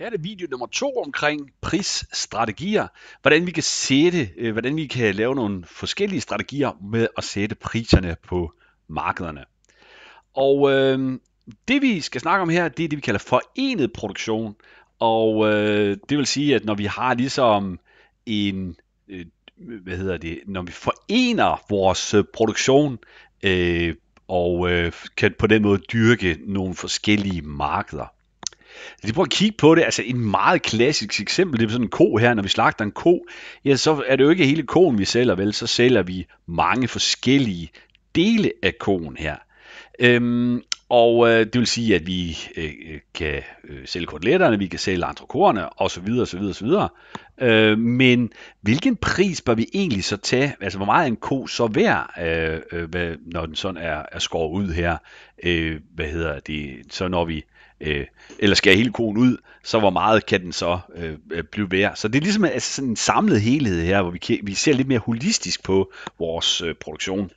Her er det video nummer to omkring prisstrategier. Hvordan vi kan sætte, øh, hvordan vi kan lave nogle forskellige strategier med at sætte priserne på markederne. Og øh, det vi skal snakke om her, det er det vi kalder forenet produktion. Og øh, det vil sige, at når vi har ligesom en, øh, hvad hedder det, når vi forener vores øh, produktion øh, og øh, kan på den måde dyrke nogle forskellige markeder. Lad os prøve at kigge på det, altså en meget klassisk eksempel, det er sådan en ko her, når vi slagter en ko, ja, så er det jo ikke hele koen, vi sælger, vel? Så sælger vi mange forskellige dele af koen her. Øhm, og øh, det vil sige, at vi øh, øh kan øh, sælge kortletterne, vi kan sælge entrekorerne osv. osv., osv. Øh, men hvilken pris bør vi egentlig så tage? Altså, hvor meget er en ko så værd, øh, øh, hvad, når den sådan er, er skåret ud her? Øh, hvad hedder det? Så når vi øh, øh, eller skære hele konen ud, så hvor meget kan den så øh, øh, blive værd. Så det er ligesom altså sådan en samlet helhed her, hvor vi, kan, vi ser lidt mere holistisk på vores øh, produktion.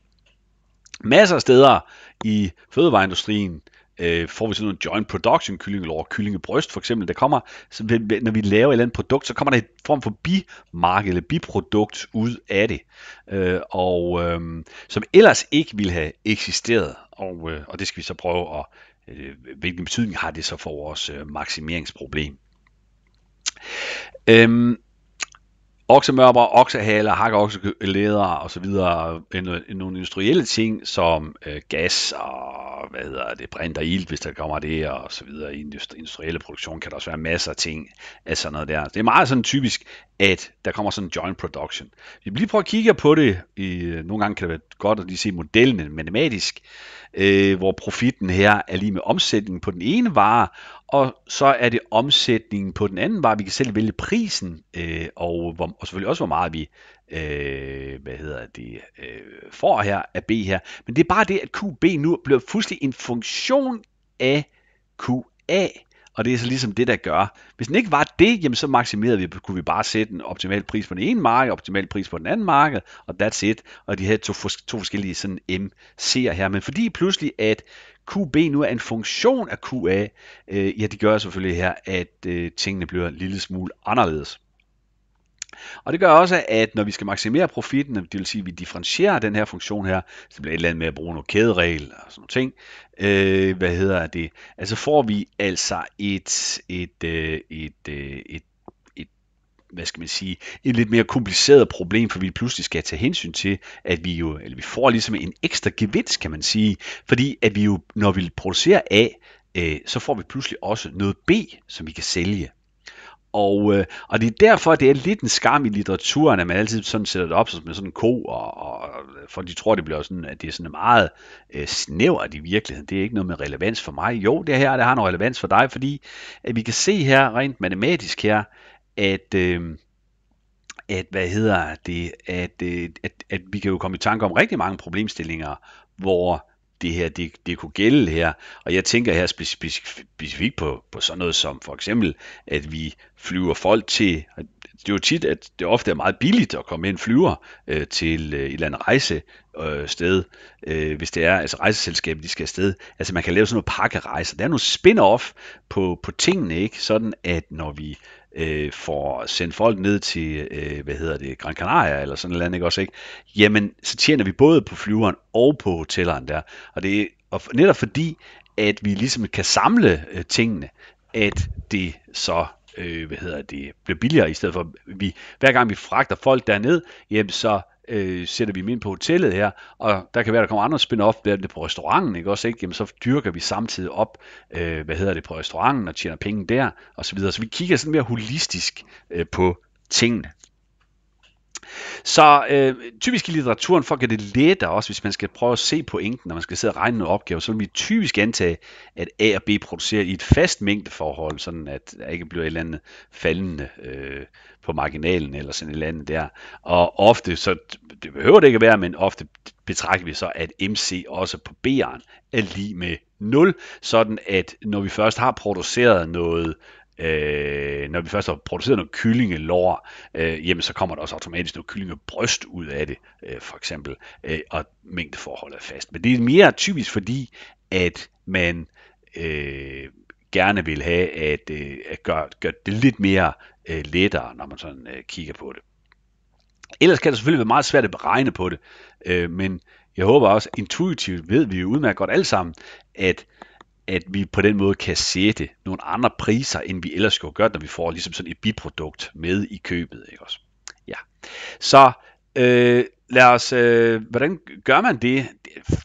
Masser af steder i fødevareindustrien øh, får vi sådan nogle joint production kyllingelår, kyllingebryst for eksempel, der kommer, så når vi laver et eller andet produkt, så kommer der en form for bimarked eller biprodukt ud af det, øh, og øh, som ellers ikke ville have eksisteret, og, øh, og det skal vi så prøve at Øh, hvilken betydning har det så for vores øh, maksimeringsproblem? Øhm, oksemørber, oksehaler, hakkeokselæder og så videre, nogle industrielle ting som øh, gas og hvad hedder det, brint og ilt, hvis der kommer det, og så videre. I industri- industrielle produktion kan der også være masser af ting af sådan noget der. Det er meget sådan typisk, at der kommer sådan en joint production. Vi lige prøve at kigge på det. I, øh, nogle gange kan det være godt at lige se modellen matematisk øh, hvor profitten her er lige med omsætningen på den ene vare, og så er det omsætningen på den anden vare. Vi kan selv vælge prisen, øh, og, hvor, og selvfølgelig også, hvor meget vi øh, hvad hedder det, øh, får her af B her. Men det er bare det, at QB nu bliver fuldstændig en funktion af QA og det er så ligesom det, der gør. Hvis den ikke var det, jamen så maksimerede vi, kunne vi bare sætte en optimal pris på den ene marked, optimal pris på den anden marked, og that's it. Og de her to, to forskellige sådan MC'er her. Men fordi pludselig, at QB nu er en funktion af QA, øh, ja, det gør selvfølgelig her, at øh, tingene bliver en lille smule anderledes. Og det gør også, at når vi skal maksimere profitten, det vil sige, at vi differentierer den her funktion her, så bliver det et eller andet med at bruge noget kæderegel og sådan noget ting. Øh, hvad hedder det? Altså får vi altså et, et, øh, et, øh, et, et hvad skal man sige, et lidt mere kompliceret problem, for vi pludselig skal tage hensyn til, at vi jo, eller vi får ligesom en ekstra gevinst, kan man sige, fordi at vi jo, når vi producerer A, øh, så får vi pludselig også noget B, som vi kan sælge. Og, øh, og det er derfor, det er lidt en skam i litteraturen, at man altid sådan sætter det op som sådan en ko, og, og for de tror, det bliver sådan, at det er sådan meget øh, snævert i virkeligheden. Det er ikke noget med relevans for mig. Jo, det her det har noget relevans for dig, fordi at vi kan se her rent matematisk her, at, øh, at hvad hedder det, at, øh, at, at vi kan jo komme i tanke om rigtig mange problemstillinger, hvor det her, det, det kunne gælde her. Og jeg tænker her specifikt på, på sådan noget som for eksempel, at vi flyver folk til, det er jo tit, at det ofte er meget billigt at komme ind en flyver øh, til øh, et eller andet rejsested, øh, øh, hvis det er, altså rejseselskabet, de skal afsted. Altså man kan lave sådan nogle pakkerejser. Der er nogle spin-off på, på tingene, ikke? Sådan at når vi øh, får sendt folk ned til, øh, hvad hedder det, Gran Canaria eller sådan et andet, ikke også, ikke? Jamen, så tjener vi både på flyveren og på hotelleren der. Og det er og netop fordi, at vi ligesom kan samle øh, tingene, at det så øh, hvad hedder det, bliver billigere, i stedet for, vi, hver gang vi fragter folk derned, jamen så øh, sætter vi dem ind på hotellet her, og der kan være, der kommer andre spin-off, der er det på restauranten, ikke også, ikke? Jamen, så dyrker vi samtidig op, øh, hvad hedder det, på restauranten, og tjener penge der, og så videre. Så vi kigger sådan mere holistisk øh, på tingene. Så øh, typisk i litteraturen, for at gøre det lettere også, hvis man skal prøve at se på pointen, når man skal sidde og regne noget opgaver, så vil vi typisk antage, at A og B producerer i et fast mængdeforhold, sådan at der ikke bliver et eller andet faldende øh, på marginalen eller sådan et eller andet der. Og ofte, så det behøver det ikke at være, men ofte betragter vi så, at MC også på B'eren er lige med 0, sådan at når vi først har produceret noget Øh, når vi først har produceret noget kyllingelår, øh, jamen så kommer der også automatisk noget kyllingebryst ud af det, øh, for eksempel, øh, og mængdeforholdet er fast. Men det er mere typisk fordi, at man øh, gerne vil have at, øh, at gøre, gøre det lidt mere øh, lettere, når man sådan øh, kigger på det. Ellers kan det selvfølgelig være meget svært at beregne på det, øh, men jeg håber også intuitivt ved vi jo udmærket godt alle sammen, at at vi på den måde kan sætte nogle andre priser, end vi ellers skulle gøre, når vi får ligesom sådan et biprodukt med i købet. Ikke også? Ja. Så øh, lad os, øh, hvordan gør man det?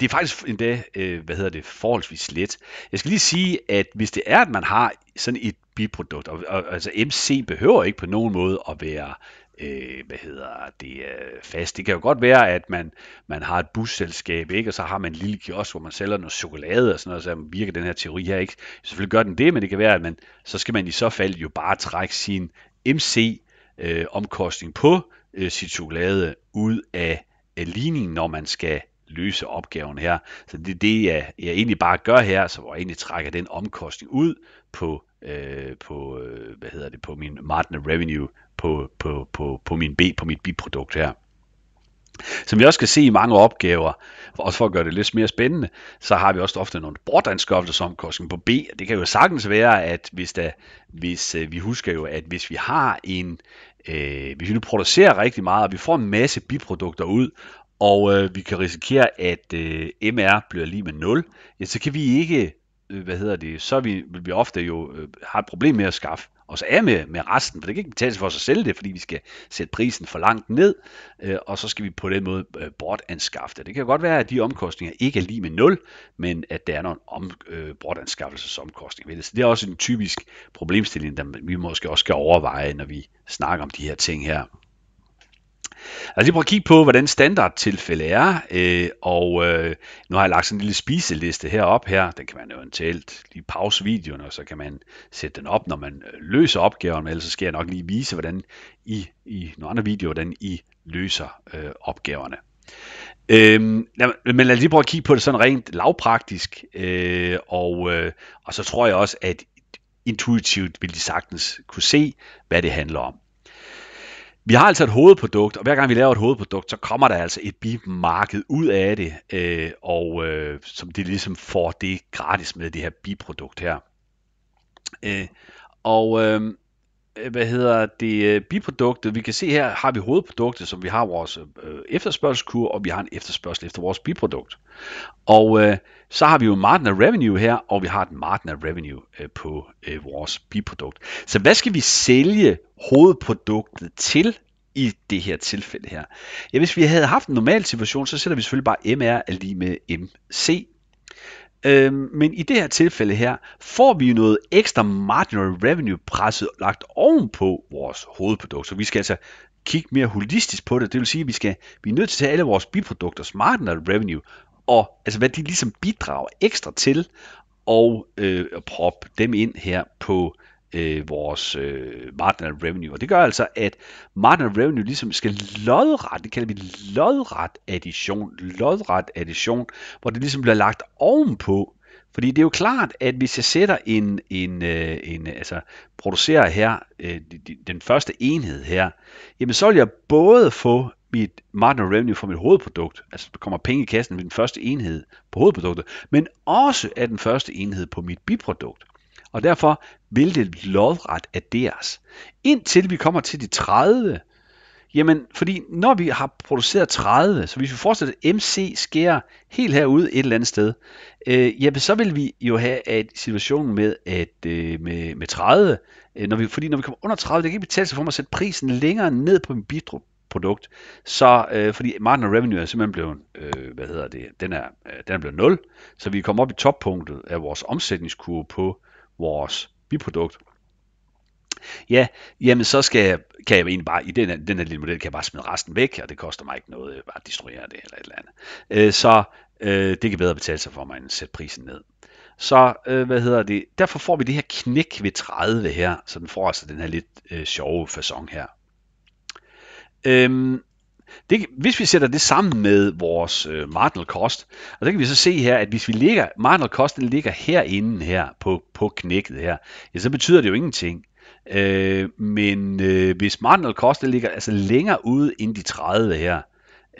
Det er faktisk endda, øh, hvad hedder det, forholdsvis let. Jeg skal lige sige, at hvis det er, at man har sådan et biprodukt, og, og altså MC behøver ikke på nogen måde at være øh, hvad hedder det, øh, fast. Det kan jo godt være, at man, man har et busselskab, ikke? og så har man en lille kiosk, hvor man sælger noget chokolade og sådan noget, så virker den her teori her ikke. Selvfølgelig gør den det, men det kan være, at man, så skal man i så fald jo bare trække sin MC-omkostning øh, på øh, sit chokolade ud af, af ligningen, når man skal løse opgaven her. Så det er det, jeg, jeg egentlig bare gør her, så hvor jeg egentlig trækker den omkostning ud på, øh, på, øh, hvad hedder det, på min marginal revenue på, på, på, på min B, på mit biprodukt her. Som vi også kan se i mange opgaver, også for at gøre det lidt mere spændende, så har vi også ofte nogle bortanskaffelsesomkostninger på B. Det kan jo sagtens være, at hvis, der, hvis øh, vi husker jo, at hvis vi har en, øh, hvis vi nu producerer rigtig meget, og vi får en masse biprodukter ud, og øh, vi kan risikere, at øh, MR bliver lige med 0, ja, så kan vi ikke, øh, hvad hedder det, så vi, vil vi ofte jo øh, har et problem med at skaffe og så af med, med resten, for det kan ikke betale sig for os at sælge det, fordi vi skal sætte prisen for langt ned, øh, og så skal vi på den måde øh, bortanskaffe det. Det kan godt være, at de omkostninger ikke er lige med 0, men at der er nogle om, øh, bortanskaffelsesomkostninger ved det. Så det er også en typisk problemstilling, der vi måske også skal overveje, når vi snakker om de her ting her. Altså lige prøv at kigge på, hvordan standardtilfælde er, øh, og øh, nu har jeg lagt sådan en lille spiseliste herop her, den kan man eventuelt lige pause videoen, og så kan man sætte den op, når man øh, løser opgaven, ellers så skal jeg nok lige vise, hvordan I, i nogle andre videoer, hvordan I løser øh, opgaverne. Øhm, men lad os lige prøve at kigge på det sådan rent lavpraktisk, øh, og, øh, og så tror jeg også, at intuitivt vil de sagtens kunne se, hvad det handler om vi har altså et hovedprodukt, og hver gang vi laver et hovedprodukt, så kommer der altså et bimarked ud af det, øh, og øh, som de ligesom får det gratis med det her biprodukt her. Øh, og øh, Øh, hvad hedder det, øh, biproduktet. Vi kan se her, har vi hovedproduktet, som vi har vores øh, efterspørgselskur, og vi har en efterspørgsel efter vores biprodukt. Og øh, så har vi jo marginal revenue her, og vi har et marginal revenue øh, på øh, vores biprodukt. Så hvad skal vi sælge hovedproduktet til i det her tilfælde her? Ja, hvis vi havde haft en normal situation, så sætter vi selvfølgelig bare MR altså lige med MC Øh, men i det her tilfælde her, får vi noget ekstra marginal revenue presset lagt ovenpå vores hovedprodukt. Så vi skal altså kigge mere holistisk på det. Det vil sige, at vi, skal, vi er nødt til at tage alle vores biprodukter, marginal revenue, og altså hvad de ligesom bidrager ekstra til, og øh, proppe dem ind her på øh, vores øh, marginal revenue. Og det gør altså, at marginal revenue ligesom skal lodret, det kalder vi lodret addition, lodret addition, hvor det ligesom bliver lagt ovenpå. Fordi det er jo klart, at hvis jeg sætter en, en, en, øh, en altså producerer her, øh, den første enhed her, jamen så vil jeg både få mit marginal revenue fra mit hovedprodukt, altså der kommer penge i kassen ved den første enhed på hovedproduktet, men også af den første enhed på mit biprodukt. Og derfor vil det lodret adderes. Indtil vi kommer til de 30, jamen fordi når vi har produceret 30, så hvis vi fortsætter at MC skærer helt herude et eller andet sted, øh, jamen så vil vi jo have at situationen med, at, øh, med, med 30, øh, når vi, fordi når vi kommer under 30, det kan ikke betale sig for mig at sætte prisen længere ned på min bidro, produkt. Så øh, fordi margin revenue er simpelthen blevet, øh, hvad hedder det, den er, øh, den er blevet 0, så vi kommer op i toppunktet af vores omsætningskurve på vores biprodukt, ja, jamen så skal jeg, kan jeg egentlig bare, i den her, den her lille model, kan jeg bare smide resten væk, og det koster mig ikke noget øh, bare at destruere det eller et eller andet. Øh, så øh, det kan bedre betale sig for mig, end at sætte prisen ned. Så, øh, hvad hedder det, derfor får vi det her knæk ved 30 her, så den får altså den her lidt øh, sjove fasong her. Øh, det, hvis vi sætter det sammen med vores øh, marginal cost, og så kan vi så se her, at hvis vi ligger, marginal cost den ligger herinde her på, på knækket her, ja, så betyder det jo ingenting. Øh, men øh, hvis marginal cost den ligger altså længere ude end de 30 her,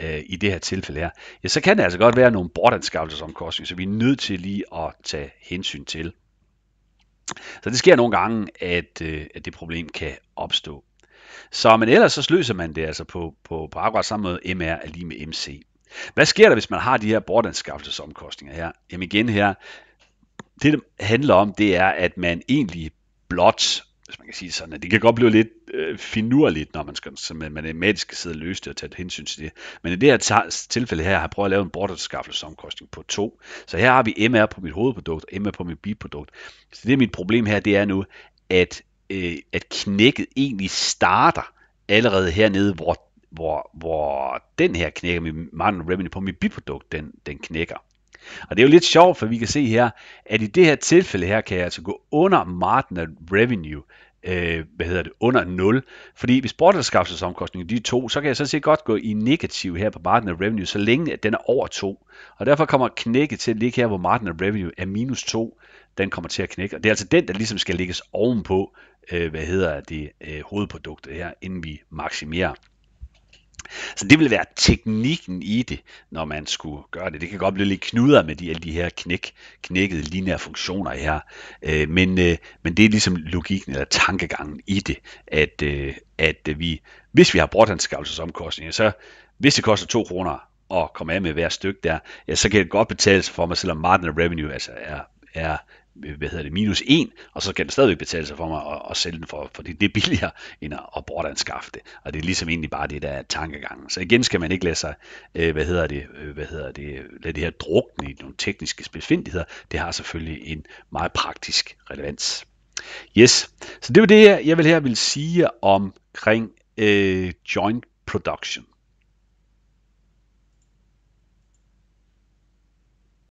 øh, i det her tilfælde her, ja, så kan det altså godt være nogle bortanskaffelsesomkostninger, så vi er nødt til lige at tage hensyn til. Så det sker nogle gange, at, øh, at det problem kan opstå. Så men ellers så løser man det altså på, på, på akkurat samme måde, MR er lige med MC. Hvad sker der, hvis man har de her bortanskaffelsesomkostninger her? Jamen igen her, det det handler om, det er, at man egentlig blot hvis man kan sige sådan, at det kan godt blive lidt øh, finurligt, når man skal, man, man skal sidde og løse det og tage et hensyn til det. Men i det her tilfælde her, har jeg prøvet at lave en bortanskaffelsesomkostning på to. Så her har vi MR på mit hovedprodukt og MR på mit biprodukt. Så det er mit problem her, det er nu, at øh, at knækket egentlig starter allerede hernede, hvor, hvor, hvor den her knækker, min Martin revenue på mit biprodukt, den, den knækker. Og det er jo lidt sjovt, for vi kan se her, at i det her tilfælde her, kan jeg altså gå under marginal revenue, øh, hvad hedder det, under 0. Fordi hvis bortadskabselsomkostningen de er 2, så kan jeg så set godt gå i negativ her på marginal revenue, så længe at den er over 2. Og derfor kommer knækket til at ligge her, hvor marginal revenue er minus 2. Den kommer til at knække. Og det er altså den, der ligesom skal lægges ovenpå øh, hvad hedder det, øh, hovedproduktet her, inden vi maksimerer. Så det vil være teknikken i det, når man skulle gøre det. Det kan godt blive lidt knudret med de, alle de her knæk, knækkede lineære funktioner her, øh, men, øh, men det er ligesom logikken eller tankegangen i det, at, øh, at vi, hvis vi har bortanskaffelsesomkostninger, så hvis det koster 2 kroner at komme af med hver stykke der, ja, så kan det godt betale sig for mig, selvom marginal revenue altså er, er Øh, hvad hedder det, minus 1, og så kan det stadigvæk betale sig for mig at, at sælge den for, fordi det er billigere end at, at bortanskaffe det. Og det er ligesom egentlig bare det, der er tankegangen. Så igen skal man ikke lade sig, øh, hvad hedder det, øh, hvad hedder det, lade det her drukne i nogle tekniske befindigheder. Det har selvfølgelig en meget praktisk relevans. Yes, så det var det, jeg vil her vil sige omkring øh, joint production.